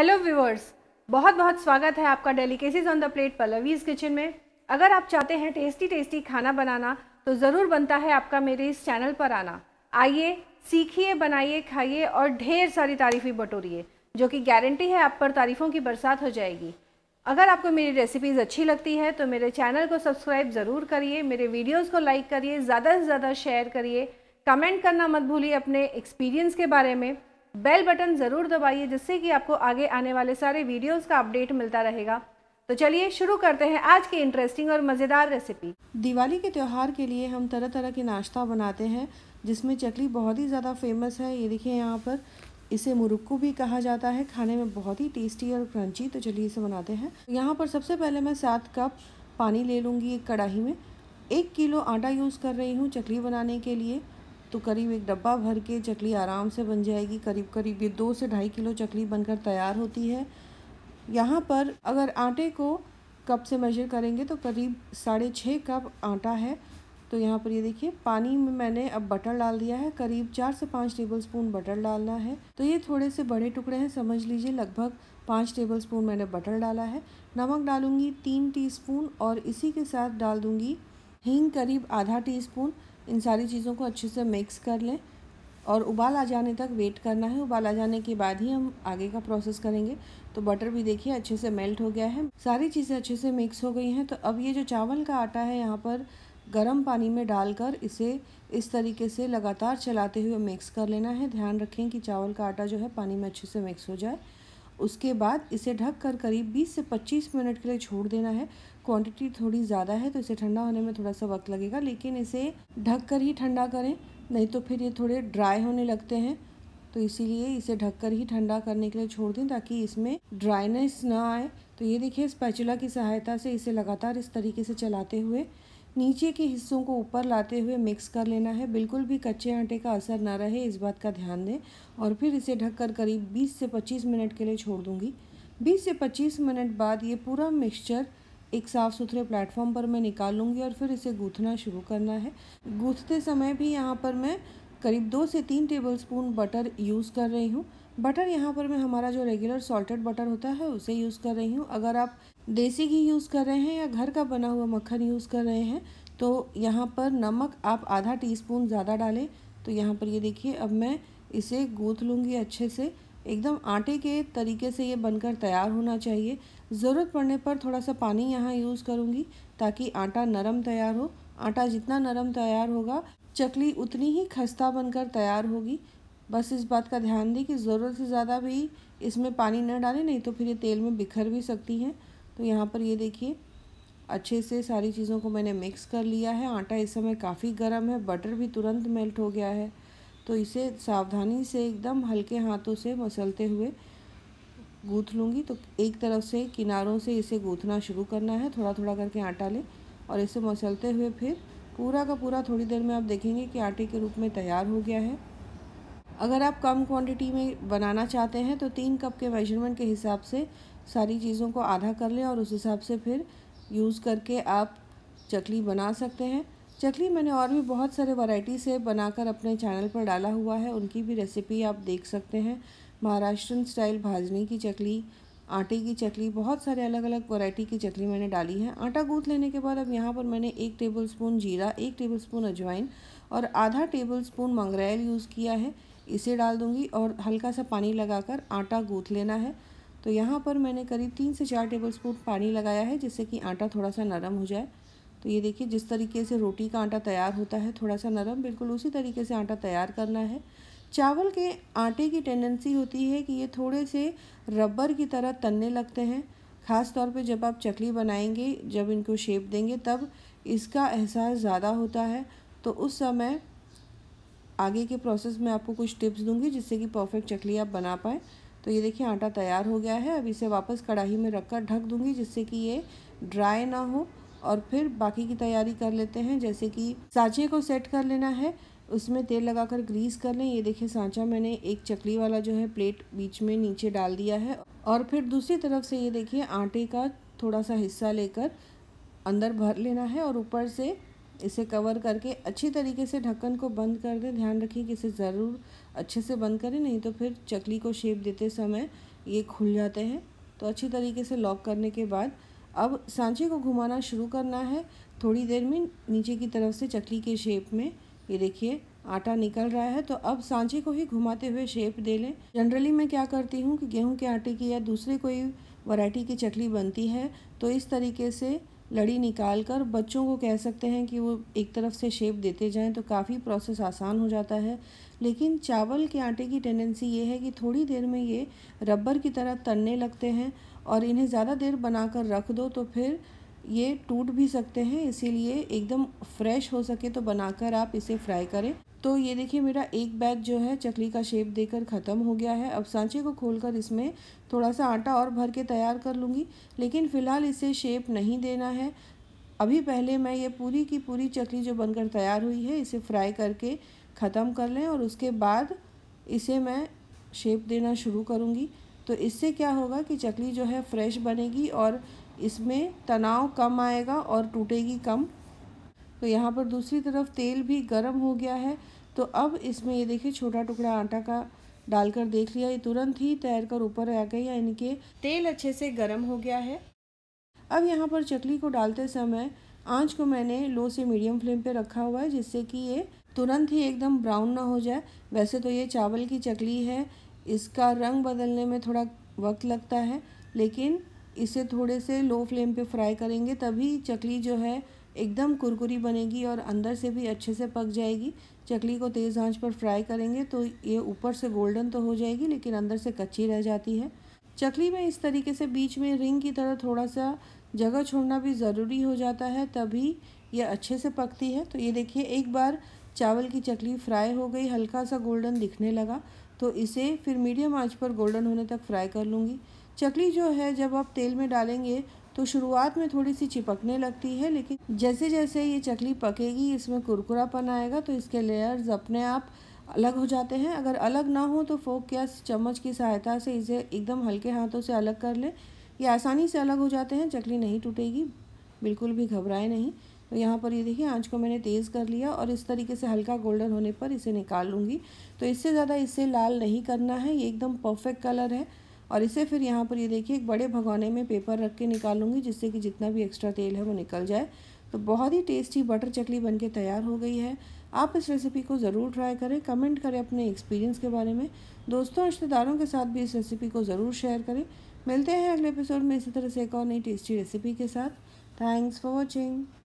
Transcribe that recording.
hello viewers बहुत बहुत स्वागत है आपका delicacies on the plate Pallavi's kitchen में अगर आप चाहते हैं टेस्टी टेस्टी खाना बनाना तो ज़रूर बनता है आपका मेरे इस चैनल पर आना आइए सीखिए बनाइए खाइए और ढेर सारी तारीफ़ी बटोरिए जो कि गारंटी है आप पर तारीफ़ों की बरसात हो जाएगी अगर आपको मेरी रेसिपीज़ अच्छी लगती है तो मेरे चैनल को सब्सक्राइब ज़रूर करिए मेरे वीडियोज़ को लाइक करिए ज़्यादा से ज़्यादा शेयर करिए कमेंट करना मत भूलिए अपने एक्सपीरियंस के बारे में बेल बटन ज़रूर दबाइए जिससे कि आपको आगे आने वाले सारे वीडियोस का अपडेट मिलता रहेगा तो चलिए शुरू करते हैं आज की इंटरेस्टिंग और मज़ेदार रेसिपी दिवाली के त्यौहार के लिए हम तरह तरह के नाश्ता बनाते हैं जिसमें चकली बहुत ही ज़्यादा फेमस है ये देखिए यहाँ पर इसे मुरुक्कू भी कहा जाता है खाने में बहुत ही टेस्टी और क्रंची तो चलिए इसे बनाते हैं यहाँ पर सबसे पहले मैं सात कप पानी ले लूँगी एक कढ़ाही में एक किलो आटा यूज़ कर रही हूँ चकली बनाने के लिए तो करीब एक डब्बा भर के चकली आराम से बन जाएगी करीब करीब ये दो से ढाई किलो चकली बनकर तैयार होती है यहाँ पर अगर आटे को कप से मेजर करेंगे तो करीब साढ़े छः कप आटा है तो यहाँ पर ये देखिए पानी में मैंने अब बटर डाल दिया है करीब चार से पाँच टेबल स्पून बटर डालना है तो ये थोड़े से बड़े टुकड़े हैं समझ लीजिए लगभग पाँच टेबल स्पून मैंने बटर डाला है नमक डालूंगी तीन टीस्पून और इसी के साथ डाल दूंगी हींग करीब आधा टीस्पून इन सारी चीज़ों को अच्छे से मिक्स कर लें और उबाल आ जाने तक वेट करना है उबाल आ जाने के बाद ही हम आगे का प्रोसेस करेंगे तो बटर भी देखिए अच्छे से मेल्ट हो गया है सारी चीज़ें अच्छे से मिक्स हो गई हैं तो अब ये जो चावल का आटा है यहाँ पर गर्म पानी में डालकर इसे इस तरीके से लगातार चलाते हुए मिक्स कर लेना है ध्यान रखें कि चावल का आटा जो है पानी में अच्छे से मिक्स हो जाए उसके बाद इसे ढक कर करीब बीस से पच्चीस मिनट के लिए छोड़ देना है क्वांटिटी थोड़ी ज़्यादा है तो इसे ठंडा होने में थोड़ा सा वक्त लगेगा लेकिन इसे ढक कर ही ठंडा करें नहीं तो फिर ये थोड़े ड्राई होने लगते हैं तो इसीलिए इसे ढककर ही ठंडा करने के लिए छोड़ दें ताकि इसमें ड्राइनेस ना आए तो ये देखिए स्पैचुला की सहायता से इसे लगातार इस तरीके से चलाते हुए नीचे के हिस्सों को ऊपर लाते हुए मिक्स कर लेना है बिल्कुल भी कच्चे आटे का असर ना रहे इस बात का ध्यान दें और फिर इसे ढककर करीब 20 से 25 मिनट के लिए छोड़ दूंगी 20 से 25 मिनट बाद ये पूरा मिक्सचर एक साफ़ सुथरे प्लेटफॉर्म पर मैं निकालूंगी और फिर इसे गूँथना शुरू करना है गूँथते समय भी यहाँ पर मैं करीब दो से तीन टेबल स्पून बटर यूज़ कर रही हूँ बटर यहाँ पर मैं हमारा जो रेगुलर सॉल्टेड बटर होता है उसे यूज़ कर रही हूँ अगर आप देसी घी यूज़ कर रहे हैं या घर का बना हुआ मक्खन यूज़ कर रहे हैं तो यहाँ पर नमक आप आधा टीस्पून ज़्यादा डालें तो यहाँ पर ये देखिए अब मैं इसे गूँथ लूँगी अच्छे से एकदम आटे के तरीके से ये बनकर तैयार होना चाहिए ज़रूरत पड़ने पर थोड़ा सा पानी यहाँ यूज़ करूँगी ताकि आटा नरम तैयार हो आटा जितना नरम तैयार होगा चकली उतनी ही खस्ता बनकर तैयार होगी बस इस बात का ध्यान दें कि ज़रूरत से ज़्यादा भी इसमें पानी न डालें नहीं तो फिर ये तेल में बिखर भी सकती हैं तो यहाँ पर ये देखिए अच्छे से सारी चीज़ों को मैंने मिक्स कर लिया है आटा इस समय काफ़ी गर्म है बटर भी तुरंत मेल्ट हो गया है तो इसे सावधानी से एकदम हल्के हाथों से मसलते हुए गूँथ लूँगी तो एक तरफ से किनारों से इसे गूँथना शुरू करना है थोड़ा थोड़ा करके आटा लें और इसे मसलते हुए फिर पूरा का पूरा थोड़ी देर में आप देखेंगे कि आटे के रूप में तैयार हो गया है अगर आप कम क्वांटिटी में बनाना चाहते हैं तो तीन कप के मेजरमेंट के हिसाब से सारी चीज़ों को आधा कर लें और उस हिसाब से फिर यूज़ करके आप चकली बना सकते हैं चकली मैंने और भी बहुत सारे वैरायटी से बनाकर अपने चैनल पर डाला हुआ है उनकी भी रेसिपी आप देख सकते हैं महाराष्ट्रन स्टाइल भाजने की चकली आटे की चकली बहुत सारे अलग अलग वैरायटी की चकली मैंने डाली है आटा गूँथ लेने के बाद अब यहाँ पर मैंने एक टेबल स्पून जीरा एक टेबल स्पून अजवाइन और आधा टेबल स्पून मंगरेल यूज़ किया है इसे डाल दूँगी और हल्का सा पानी लगाकर आटा गूँथ लेना है तो यहाँ पर मैंने करीब तीन से चार टेबल स्पून पानी लगाया है जिससे कि आटा थोड़ा सा नरम हो जाए तो ये देखिए जिस तरीके से रोटी का आटा तैयार होता है थोड़ा सा नरम बिल्कुल उसी तरीके से आटा तैयार करना है चावल के आटे की टेंडेंसी होती है कि ये थोड़े से रबर की तरह तनने लगते हैं ख़ास तौर पे जब आप चकली बनाएंगे जब इनको शेप देंगे तब इसका एहसास ज़्यादा होता है तो उस समय आगे के प्रोसेस में आपको कुछ टिप्स दूंगी जिससे कि परफेक्ट चकली आप बना पाएँ तो ये देखिए आटा तैयार हो गया है अब इसे वापस कढ़ाई में रखकर ढक दूंगी जिससे कि ये ड्राई ना हो और फिर बाकी की तैयारी कर लेते हैं जैसे कि सांचे को सेट कर लेना है उसमें तेल लगाकर ग्रीस कर लें ये देखिए सांचा मैंने एक चकली वाला जो है प्लेट बीच में नीचे डाल दिया है और फिर दूसरी तरफ से ये देखिए आटे का थोड़ा सा हिस्सा लेकर अंदर भर लेना है और ऊपर से इसे कवर करके अच्छी तरीके से ढक्कन को बंद कर दें ध्यान रखिए कि इसे ज़रूर अच्छे से बंद करें नहीं तो फिर चकली को शेप देते समय ये खुल जाते हैं तो अच्छी तरीके से लॉक करने के बाद अब सांचे को घुमाना शुरू करना है थोड़ी देर में नीचे की तरफ से चकली के शेप में ये देखिए आटा निकल रहा है तो अब सांचे को ही घुमाते हुए शेप दे लें जनरली मैं क्या करती हूँ कि गेहूँ के आटे की या दूसरे कोई वैरायटी की चकली बनती है तो इस तरीके से लड़ी निकाल कर बच्चों को कह सकते हैं कि वो एक तरफ से शेप देते जाएं तो काफ़ी प्रोसेस आसान हो जाता है लेकिन चावल के आटे की टेंडेंसी ये है कि थोड़ी देर में ये रबर की तरह तरने लगते हैं और इन्हें ज़्यादा देर बनाकर रख दो तो फिर ये टूट भी सकते हैं इसीलिए एकदम फ्रेश हो सके तो बनाकर आप इसे फ्राई करें तो ये देखिए मेरा एक बैग जो है चकली का शेप देकर ख़त्म हो गया है अब सांचे को खोलकर इसमें थोड़ा सा आटा और भर के तैयार कर लूँगी लेकिन फ़िलहाल इसे शेप नहीं देना है अभी पहले मैं ये पूरी की पूरी चकली जो बनकर तैयार हुई है इसे फ्राई करके ख़त्म कर लें और उसके बाद इसे मैं शेप देना शुरू करूँगी तो इससे क्या होगा कि चकली जो है फ्रेश बनेगी और इसमें तनाव कम आएगा और टूटेगी कम तो यहाँ पर दूसरी तरफ तेल भी गर्म हो गया है तो अब इसमें ये देखिए छोटा टुकड़ा आटा का डालकर देख लिया ये तुरंत ही तैर कर ऊपर आ गई या इनके तेल अच्छे से गर्म हो गया है अब यहाँ पर चकली को डालते समय आंच को मैंने लो से मीडियम फ्लेम पे रखा हुआ है जिससे कि ये तुरंत ही एकदम ब्राउन ना हो जाए वैसे तो ये चावल की चकली है इसका रंग बदलने में थोड़ा वक्त लगता है लेकिन इसे थोड़े से लो फ्लेम पे फ्राई करेंगे तभी चकली जो है एकदम कुरकुरी बनेगी और अंदर से भी अच्छे से पक जाएगी चकली को तेज़ आंच पर फ्राई करेंगे तो ये ऊपर से गोल्डन तो हो जाएगी लेकिन अंदर से कच्ची रह जाती है चकली में इस तरीके से बीच में रिंग की तरह थोड़ा सा जगह छोड़ना भी ज़रूरी हो जाता है तभी यह अच्छे से पकती है तो ये देखिए एक बार चावल की चकली फ्राई हो गई हल्का सा गोल्डन दिखने लगा तो इसे फिर मीडियम आंच पर गोल्डन होने तक फ्राई कर लूँगी चकली जो है जब आप तेल में डालेंगे तो शुरुआत में थोड़ी सी चिपकने लगती है लेकिन जैसे जैसे ये चकली पकेगी इसमें कुरकुरापन आएगा तो इसके लेयर्स अपने आप अलग हो जाते हैं अगर अलग ना हो तो फोक या चम्मच की सहायता से इसे एकदम हल्के हाथों से अलग कर लें ये आसानी से अलग हो जाते हैं चकली नहीं टूटेगी बिल्कुल भी घबराए नहीं तो यहाँ पर ये देखिए आँच को मैंने तेज़ कर लिया और इस तरीके से हल्का गोल्डन होने पर इसे निकाल लूँगी तो इससे ज़्यादा इसे लाल नहीं करना है ये एकदम परफेक्ट कलर है और इसे फिर यहाँ पर ये देखिए एक बड़े भगोने में पेपर रख के निकालूंगी जिससे कि जितना भी एक्स्ट्रा तेल है वो निकल जाए तो बहुत ही टेस्टी बटर चकली बनके तैयार हो गई है आप इस रेसिपी को ज़रूर ट्राई करें कमेंट करें अपने एक्सपीरियंस के बारे में दोस्तों रिश्तेदारों के साथ भी इस रेसिपी को ज़रूर शेयर करें मिलते हैं अगले एपिसोड में इसी तरह से एक और नई टेस्टी रेसिपी के साथ थैंक्स फॉर वॉचिंग